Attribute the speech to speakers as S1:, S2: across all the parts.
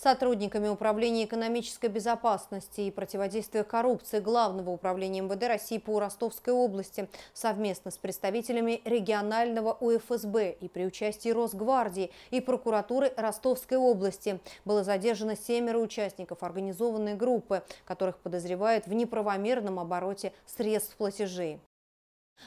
S1: сотрудниками Управления экономической безопасности и противодействия коррупции Главного управления МВД России по Ростовской области совместно с представителями регионального УФСБ и при участии Росгвардии и прокуратуры Ростовской области было задержано семеро участников организованной группы, которых подозревают в неправомерном обороте средств платежей.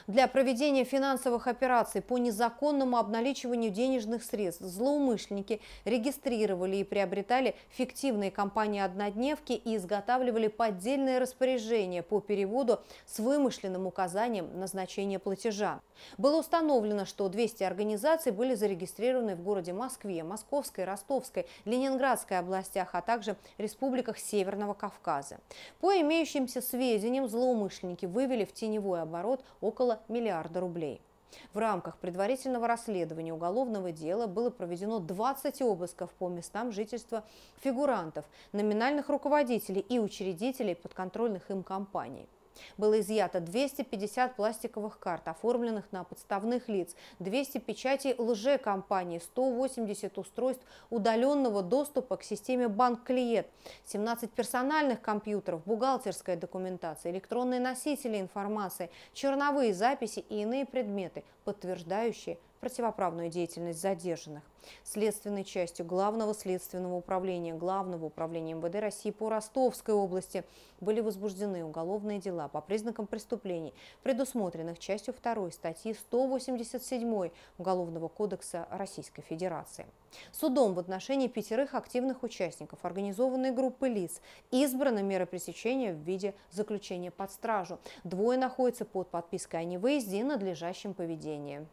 S1: Для проведения финансовых операций по незаконному обналичиванию денежных средств злоумышленники регистрировали и приобретали фиктивные компании-однодневки и изготавливали поддельные распоряжения по переводу с вымышленным указанием назначения платежа. Было установлено, что 200 организаций были зарегистрированы в городе Москве, Московской, Ростовской, Ленинградской областях, а также республиках Северного Кавказа. По имеющимся сведениям, злоумышленники вывели в теневой оборот около около миллиарда рублей. В рамках предварительного расследования уголовного дела было проведено 20 обысков по местам жительства фигурантов, номинальных руководителей и учредителей подконтрольных им компаний. Было изъято 250 пластиковых карт, оформленных на подставных лиц, 200 печатей лжекомпаний, 180 устройств удаленного доступа к системе банк-клиент, 17 персональных компьютеров, бухгалтерская документация, электронные носители информации, черновые записи и иные предметы, подтверждающие противоправную деятельность задержанных. Следственной частью Главного следственного управления Главного управления МВД России по Ростовской области были возбуждены уголовные дела по признакам преступлений, предусмотренных частью 2 статьи 187 Уголовного кодекса Российской Федерации. Судом в отношении пятерых активных участников организованной группы лиц избрана мера пресечения в виде заключения под стражу. Двое находятся под подпиской о невыезде и надлежащем поведении.